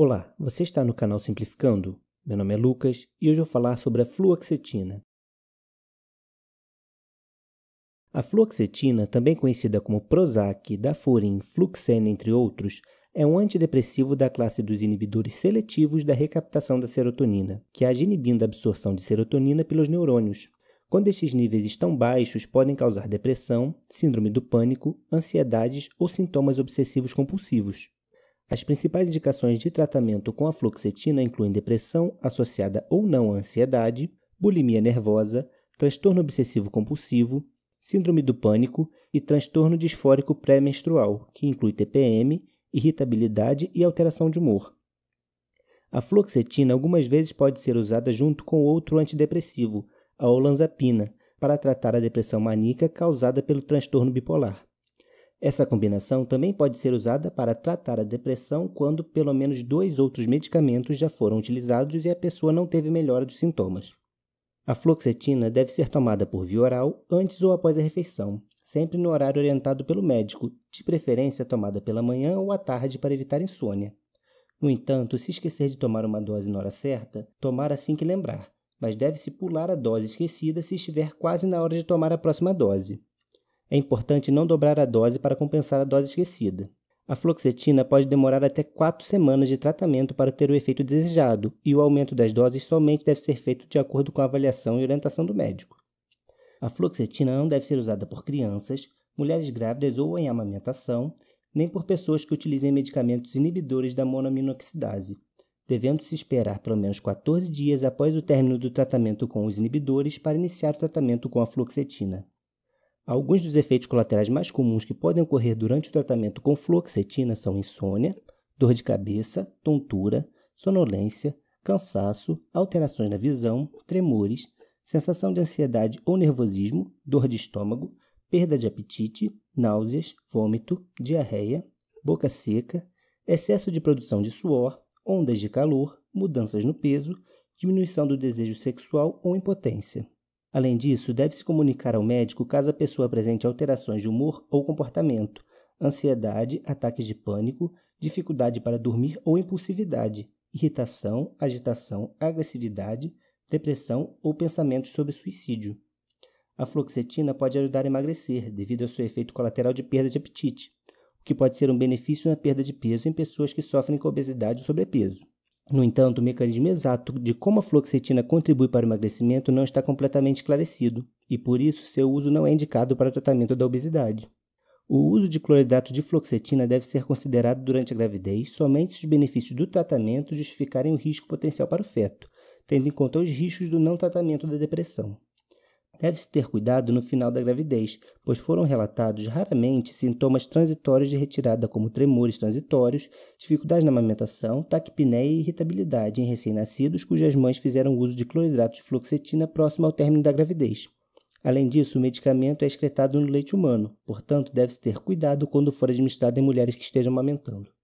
Olá, você está no canal Simplificando? Meu nome é Lucas e hoje vou falar sobre a fluoxetina. A fluoxetina, também conhecida como Prozac, Dafurin, Fluxene, entre outros, é um antidepressivo da classe dos inibidores seletivos da recaptação da serotonina, que age inibindo a absorção de serotonina pelos neurônios. Quando estes níveis estão baixos, podem causar depressão, síndrome do pânico, ansiedades ou sintomas obsessivos compulsivos. As principais indicações de tratamento com a fluoxetina incluem depressão associada ou não à ansiedade, bulimia nervosa, transtorno obsessivo compulsivo, síndrome do pânico e transtorno disfórico pré-menstrual, que inclui TPM, irritabilidade e alteração de humor. A fluoxetina algumas vezes pode ser usada junto com outro antidepressivo, a olanzapina, para tratar a depressão maníaca causada pelo transtorno bipolar. Essa combinação também pode ser usada para tratar a depressão quando pelo menos dois outros medicamentos já foram utilizados e a pessoa não teve melhora dos sintomas. A fluoxetina deve ser tomada por via oral antes ou após a refeição, sempre no horário orientado pelo médico, de preferência tomada pela manhã ou à tarde para evitar insônia. No entanto, se esquecer de tomar uma dose na hora certa, tomar assim que lembrar, mas deve-se pular a dose esquecida se estiver quase na hora de tomar a próxima dose. É importante não dobrar a dose para compensar a dose esquecida. A fluoxetina pode demorar até 4 semanas de tratamento para ter o efeito desejado, e o aumento das doses somente deve ser feito de acordo com a avaliação e orientação do médico. A fluoxetina não deve ser usada por crianças, mulheres grávidas ou em amamentação, nem por pessoas que utilizem medicamentos inibidores da monoaminoxidase, devendo se esperar pelo menos 14 dias após o término do tratamento com os inibidores para iniciar o tratamento com a fluoxetina. Alguns dos efeitos colaterais mais comuns que podem ocorrer durante o tratamento com fluoxetina são insônia, dor de cabeça, tontura, sonolência, cansaço, alterações na visão, tremores, sensação de ansiedade ou nervosismo, dor de estômago, perda de apetite, náuseas, vômito, diarreia, boca seca, excesso de produção de suor, ondas de calor, mudanças no peso, diminuição do desejo sexual ou impotência. Além disso, deve-se comunicar ao médico caso a pessoa apresente alterações de humor ou comportamento, ansiedade, ataques de pânico, dificuldade para dormir ou impulsividade, irritação, agitação, agressividade, depressão ou pensamentos sobre suicídio. A fluoxetina pode ajudar a emagrecer devido ao seu efeito colateral de perda de apetite, o que pode ser um benefício na perda de peso em pessoas que sofrem com obesidade ou sobrepeso. No entanto, o mecanismo exato de como a fluoxetina contribui para o emagrecimento não está completamente esclarecido, e por isso seu uso não é indicado para o tratamento da obesidade. O uso de cloridrato de fluoxetina deve ser considerado durante a gravidez somente se os benefícios do tratamento justificarem o risco potencial para o feto, tendo em conta os riscos do não tratamento da depressão. Deve-se ter cuidado no final da gravidez, pois foram relatados raramente sintomas transitórios de retirada, como tremores transitórios, dificuldades na amamentação, taquipneia e irritabilidade em recém-nascidos cujas mães fizeram uso de cloridrato de fluoxetina próximo ao término da gravidez. Além disso, o medicamento é excretado no leite humano, portanto, deve-se ter cuidado quando for administrado em mulheres que estejam amamentando.